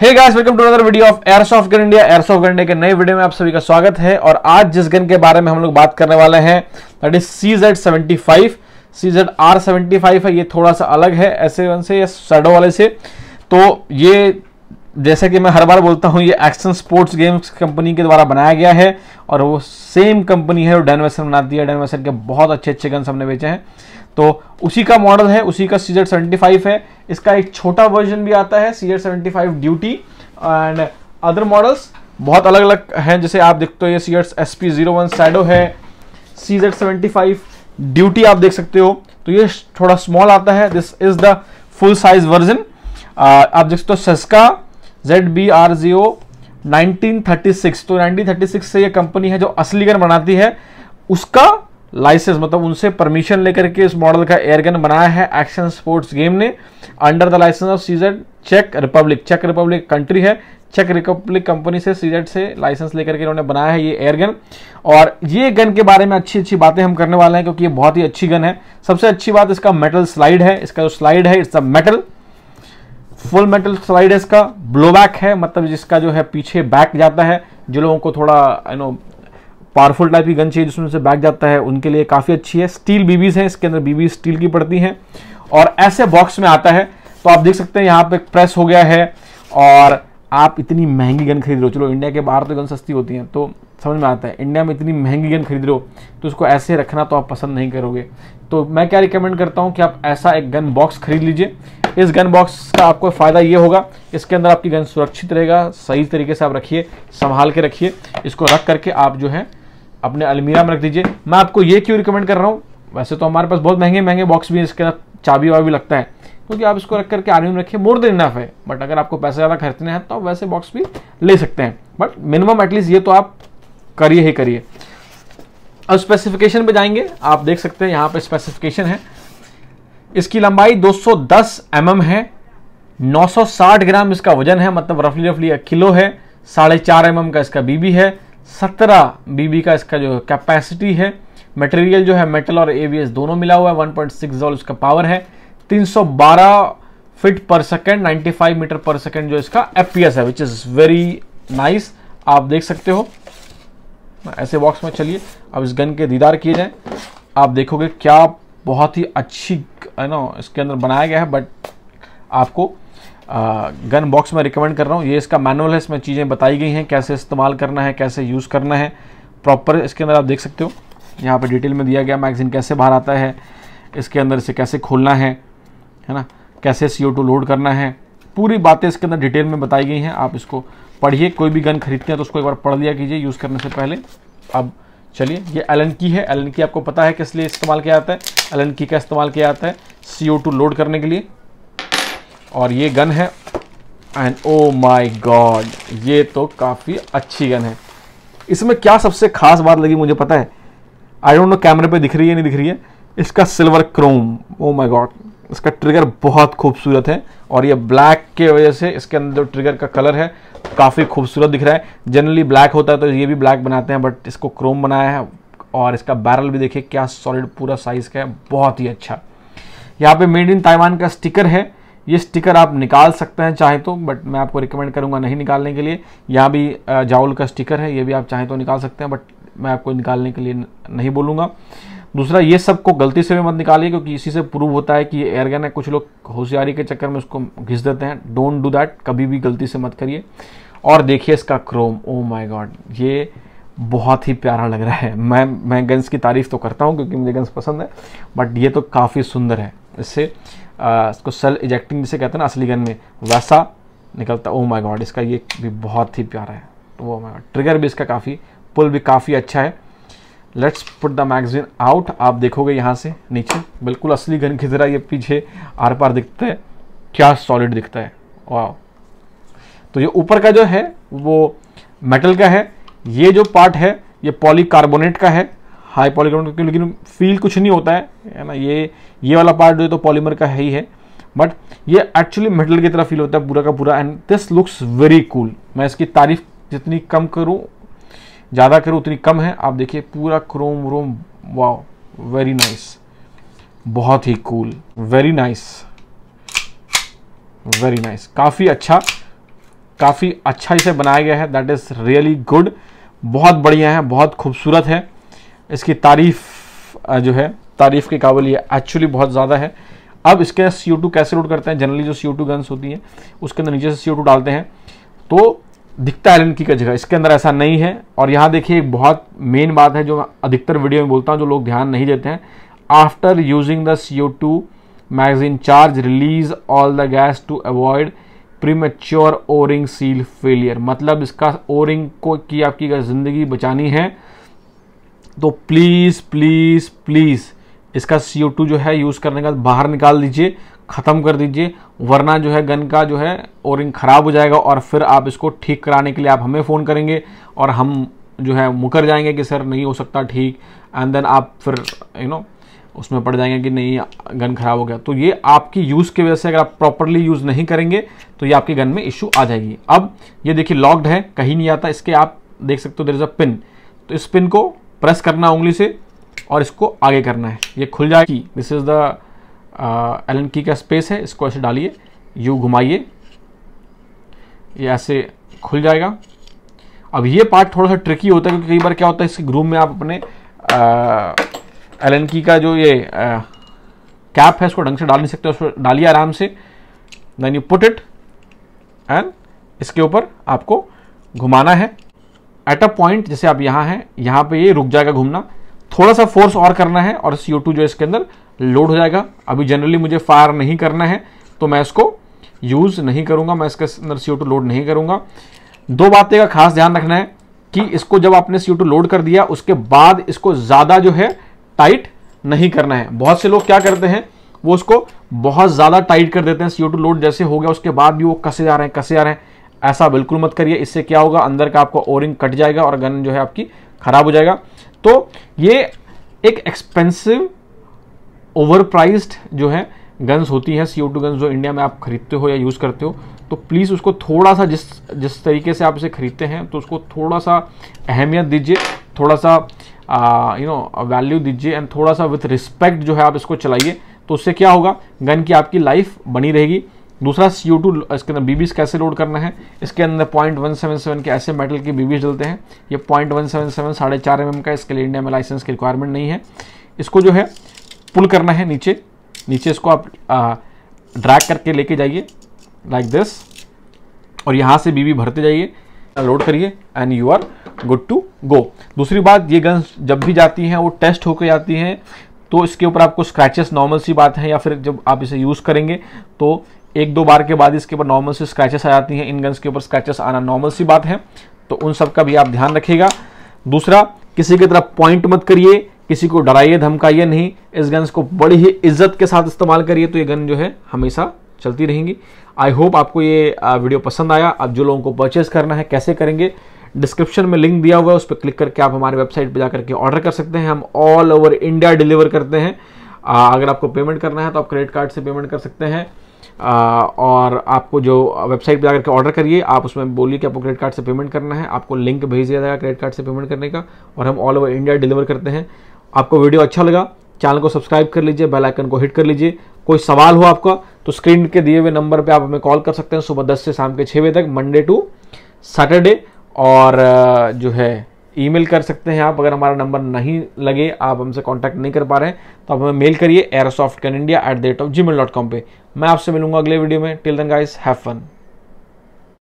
hey guys welcome to another video of airsoft gun India airsoft gun India के नए video में आप सभी का स्वागत है और आज जिस गन के बारे में हम लोग बात करने वाले हैं that is C Z seventy five C Z R seventy five है ये थोड़ा सा अलग है ऐसे वन से या सैडो वाले से तो ये जैसे कि मैं हर बार बोलता हूँ ये एक्शन स्पोर्ट्स गेम्स कंपनी के द्वारा बनाया गया है और वो सेम कंपनी है और डेनवेसन बनाती है डेनवेसन के बहुत अच्छे अच्छे गन्स हमने बेचे हैं तो उसी का मॉडल है उसी का सीजर सेवेंटी फाइव है इसका एक छोटा वर्जन भी आता है C Z seventy five duty and other models बहुत अलग अलग हैं जैसे आप देखते हो ये सीजर्स S P zero one shadow है सीजर सेवेंटी फाइव ड्यूटी आप देख सकते हो तो ये थोड़ा स्मॉल आता है this is the full size version आप देख सकते हो सेस्का जेड बी आर जीओ सिक्स तो सिक्स से ये कंपनी है जो असलीगन बनाती है उसका लाइसेंस मतलब उनसे परमिशन लेकर के इस मॉडल का एयरगन बनाया है एक्शन स्पोर्ट्स गेम ने under the licence of CZ check Republic check Republic country है चेक रिपब्लिक कंपनी से सीजेड से लाइसेंस लेकर के इन्होंने बनाया है ये एयरगन गन और ये गन के बारे में अच्छी अच्छी बातें हम करने वाले हैं क्योंकि ये बहुत ही अच्छी गन है सबसे अच्छी बात इसका मेटल स्लाइड है इसका जो स्लाइड है it's a metal full metal slide है इसका ब्लोबैक है मतलब जिसका जो है पीछे बैक जाता है जो लोगों को थोड़ा यू नो पावरफुल टाइप की गन चाहिए जिसमें से बैग जाता है उनके लिए काफ़ी अच्छी है स्टील बीबीज हैं इसके अंदर बीबी स्टील की पड़ती हैं और ऐसे बॉक्स में आता है तो आप देख सकते हैं यहाँ पे प्रेस हो गया है और आप इतनी महंगी गन खरीद रहे हो चलो इंडिया के बाहर तो गन सस्ती होती हैं तो समझ में आता है इंडिया में इतनी महंगी गन खरीद रहे हो तो उसको ऐसे रखना तो आप पसंद नहीं करोगे तो मैं क्या रिकमेंड करता हूँ कि आप ऐसा एक गन बॉक्स खरीद लीजिए इस गन बॉक्स का आपको फ़ायदा ये होगा इसके अंदर आपकी गन सुरक्षित रहेगा सही तरीके से आप रखिए संभाल के रखिए इसको रख करके आप जो है अपने अलमीरा में रख दीजिए मैं आपको ये क्यों रिकमेंड कर रहा हूँ वैसे तो हमारे पास बहुत महंगे महंगे बॉक्स भी इसके साथ चाबी वाबी लगता है क्योंकि आप इसको रख करके आर्मी में रखिए मोर देन इनफ है बट अगर आपको पैसे ज़्यादा खर्चने हैं तो आप वैसे बॉक्स भी ले सकते हैं बट मिनिमम एटलीस्ट ये तो आप करिए ही करिए अब स्पेसिफिकेशन पे जाएंगे आप देख सकते हैं यहाँ पे स्पेसिफिकेशन है इसकी लंबाई 210 सौ mm है 960 ग्राम इसका वजन है मतलब रफली रफली एक किलो है साढ़े चार एम mm का इसका बीबी है सत्रह बीबी का इसका जो कैपेसिटी है मटेरियल जो है मेटल और एवीएस दोनों मिला हुआ है 1.6 पॉइंट इसका पावर है 312 फिट पर सेकेंड 95 मीटर पर सेकेंड जो इसका एफपीएस है विच इज़ वेरी नाइस आप देख सकते हो ऐसे बॉक्स में चलिए अब इस गन के दीदार किए जाए आप देखोगे क्या बहुत ही अच्छी है ना इसके अंदर बनाया गया है बट आपको गन बॉक्स में रिकमेंड कर रहा हूँ ये इसका मैनुअल है इसमें चीज़ें बताई गई हैं कैसे इस्तेमाल करना है कैसे यूज़ करना है प्रॉपर इसके अंदर आप देख सकते हो यहाँ पर डिटेल में दिया गया मैगज़ीन कैसे बाहर आता है इसके अंदर इसे कैसे खोलना है है ना कैसे सी लोड करना है पूरी बातें इसके अंदर डिटेल में बताई गई हैं आप इसको पढ़िए कोई भी गन खरीदते हैं तो उसको एक बार पढ़ लिया कीजिए यूज़ करने से पहले अब चलिए ये एलन की है एलन की आपको पता है किस लिए इस्तेमाल किया जाता है एलन की का इस्तेमाल किया जाता है सी लोड करने के लिए और ये गन है एंड ओ माय गॉड ये तो काफ़ी अच्छी गन है इसमें क्या सबसे खास बात लगी मुझे पता है आई डोंट नो कैमरे पे दिख रही है नहीं दिख रही है इसका silver chrome oh my God इसका ट्रिगर बहुत खूबसूरत है और ये ब्लैक के वजह से इसके अंदर जो ट्रिगर का कलर है काफ़ी खूबसूरत दिख रहा है जनरली ब्लैक होता है तो ये भी ब्लैक बनाते हैं बट इसको क्रोम बनाया है और इसका बैरल भी देखिए क्या सॉलिड पूरा साइज़ का है बहुत ही अच्छा यहाँ पे मेड इन ताइवान का स्टिकर है ये स्टिकर आप निकाल सकते हैं चाहे तो बट मैं आपको रिकमेंड करूँगा नहीं निकालने के लिए यहाँ भी जाउल का स्टिकर है ये भी आप चाहे तो निकाल सकते हैं बट मैं आपको निकालने के लिए नहीं बोलूँगा दूसरा ये सब को गलती से भी मत निकालिए क्योंकि इसी से प्रूव होता है कि ये एयरगन है कुछ लोग होशियारी के चक्कर में उसको घिस देते हैं डोंट डू दैट कभी भी गलती से मत करिए और देखिए इसका क्रोम ओ माय गॉड ये बहुत ही प्यारा लग रहा है मैं मैं गन्स की तारीफ़ तो करता हूँ क्योंकि मुझे गन्स पसंद है बट ये तो काफ़ी सुंदर है इससे इसको सेल इजेक्टिंग जिसे कहते हैं ना असली गन में वैसा निकलता ओ माय गॉड इसका ये भी बहुत ही प्यारा है ओ माय गॉड ट्रिगर भी इसका काफ़ी पुल भी काफ़ी अच्छा है let's put the magazine out आप देखोगे यहाँ से नीचे बिल्कुल असली गन की तरह ये पीछे आर पार दिखता है क्या सॉलिड दिखता है वाह तो ये ऊपर का जो है वो मेटल का है ये जो पार्ट है ये पॉलीकार्बोनेट का है हाई पॉलीकार्बन क्योंकि लेकिन फील कुछ नहीं होता है है ना ये ये वाला पार्ट जो है तो पॉलीमर का है ही है बट ये एक्चुअली मेटल की तरह फील होता है पूरा का पूरा and this looks very cool मैं इसकी तारीफ जितनी कम करूँ ज़्यादा करूँ उतनी कम है आप देखिए पूरा क्रोम व्रोम वाह वेरी नाइस बहुत ही cool very nice very nice काफ़ी अच्छा काफ़ी अच्छा इसे बनाया गया है दैट इज़ रियली गुड बहुत बढ़िया है बहुत खूबसूरत है इसकी तारीफ जो है तारीफ़ के काबिल ये एक्चुअली बहुत ज़्यादा है अब इसके सी टू कैसे लोड करते हैं जनरली जो सी टू गन्स होती हैं उसके अंदर नीचे से सी टू डालते हैं तो दिखता है एलन की का जगह इसके अंदर ऐसा नहीं है और यहाँ देखिए एक बहुत मेन बात है जो मैं अधिकतर वीडियो में बोलता हूँ जो लोग ध्यान नहीं देते हैं after using the C O two magazine charge release all the gas to avoid premature O ring seal failure मतलब इसका ओरिंग को की आपकी अगर ज़िंदगी बचानी है तो प्लीज़ प्लीज़ प्लीज़ इसका सी जो है यूज़ करने का बाहर निकाल दीजिए ख़त्म कर दीजिए वरना जो है गन का जो है ओरिंग ख़राब हो जाएगा और फिर आप इसको ठीक कराने के लिए आप हमें फ़ोन करेंगे और हम जो है मुकर जाएंगे कि सर नहीं हो सकता ठीक एंड देन आप फिर यू you नो know, उसमें पड़ जाएंगे कि नहीं गन ख़राब हो गया तो ये आपकी यूज़ की वजह से अगर आप प्रॉपरली यूज़ नहीं करेंगे तो ये आपके गन में इशू आ जाएगी अब ये देखिए लॉक्ड है कहीं नहीं आता इसके आप देख सकते हो देर इज़ अ पिन तो इस पिन को प्रेस करना उंगली से और इसको आगे करना है ये खुल जाएगी दिस इज़ द एल की का स्पेस है इसको ऐसे डालिए यू घुमाइए ये ऐसे खुल जाएगा अब ये पार्ट थोड़ा सा ट्रिकी होता है क्योंकि कई बार क्या होता है इसके ग्रूम में आप अपने एलन uh, की का जो ये आ, uh, कैप है उसको ढंग से डाल नहीं सकते उसको डालिए आराम से then you put it and इसके ऊपर आपको घुमाना है एट अ पॉइंट जैसे आप यहां हैं यहां पे ये रुक जाएगा घूमना थोड़ा सा फोर्स और करना है और सी जो इसके अंदर लोड हो जाएगा अभी जनरली मुझे फायर नहीं करना है तो मैं इसको यूज़ नहीं करूंगा मैं इसके अंदर सी लोड नहीं करूंगा दो बातें का खास ध्यान रखना है कि इसको जब आपने सी लोड कर दिया उसके बाद इसको ज़्यादा जो है टाइट नहीं करना है बहुत से लोग क्या करते हैं वो उसको बहुत ज़्यादा टाइट कर देते हैं सीओ लोड जैसे हो गया उसके बाद भी वो कसे जा रहे हैं कसे जा रहे हैं ऐसा बिल्कुल मत करिए इससे क्या होगा अंदर का आपका ओरिंग कट जाएगा और गन जो है आपकी खराब हो जाएगा तो ये एक एक्सपेंसिव ओवर जो है गन्स होती हैं सी ओ टू गन्स जो इंडिया में आप खरीदते हो या यूज़ करते हो तो प्लीज़ उसको थोड़ा सा जिस जिस तरीके से आप इसे खरीदते हैं तो उसको थोड़ा सा अहमियत दीजिए थोड़ा सा यू नो वैल्यू दीजिए एंड थोड़ा सा विथ रिस्पेक्ट जो है आप इसको चलाइए तो उससे क्या होगा गन की आपकी लाइफ बनी रहेगी दूसरा सी टू इसके अंदर बीबीज कैसे लोड करना है इसके अंदर पॉइंट वन सेवन सेवन के ऐसे मेटल के बीबीज डलते हैं ये पॉइंट वन सेवन सेवन साढ़े चार एम का इसके लिए इंडिया में लाइसेंस की रिक्वायरमेंट नहीं है इसको जो है पुल करना है नीचे नीचे इसको आप ड्रैग करके लेके जाइए लाइक दिस और यहाँ से बीबी भरते जाइए लोड करिए and you are good to go दूसरी बात ये गन्स जब भी जाती हैं वो टेस्ट होकर जाती हैं तो इसके ऊपर आपको स्क्रैचेस नॉर्मल सी बात है या फिर जब आप इसे यूज़ करेंगे तो एक दो बार के बाद इसके ऊपर नॉर्मल से स्क्रैचेस आ जाती हैं इन गन्स के ऊपर स्क्रैचेस आना नॉर्मल सी बात है तो उन सब का भी आप ध्यान रखिएगा दूसरा किसी की तरफ पॉइंट मत करिए किसी को डराइए धमकाइए नहीं इस गन्स को बड़ी ही इज्जत के साथ इस्तेमाल करिए तो ये गन जो है हमेशा चलती रहेंगी आई होप आपको ये वीडियो पसंद आया अब जो लोगों को परचेज करना है कैसे करेंगे डिस्क्रिप्शन में लिंक दिया हुआ है उस पर क्लिक करके आप हमारे वेबसाइट पर जाकर के ऑर्डर कर सकते हैं हम ऑल ओवर इंडिया डिलीवर करते हैं अगर आपको पेमेंट करना है तो आप क्रेडिट कार्ड से पेमेंट कर सकते हैं आ, और आपको जो वेबसाइट पर जाकर के ऑर्डर करिए आप उसमें बोलिए कि आपको क्रेडिट कार्ड से पेमेंट करना है आपको लिंक भेज दिया जाएगा क्रेडिट कार्ड से पेमेंट करने का और हम ऑल ओवर इंडिया डिलीवर करते हैं आपको वीडियो अच्छा लगा चैनल को सब्सक्राइब कर लीजिए बेल आइकन को हिट कर लीजिए कोई सवाल हो आपका तो स्क्रीन के दिए हुए नंबर पे आप हमें कॉल कर सकते हैं सुबह दस से शाम के छः बजे तक मंडे टू सैटरडे और जो है ईमेल कर सकते हैं आप अगर हमारा नंबर नहीं लगे आप हमसे कांटेक्ट नहीं कर पा रहे हैं तो आप हमें मेल करिए airsoft can India at the rate of G mail dot com पर मैं आपसे मिलूंगा अगले वीडियो में till then guys have fun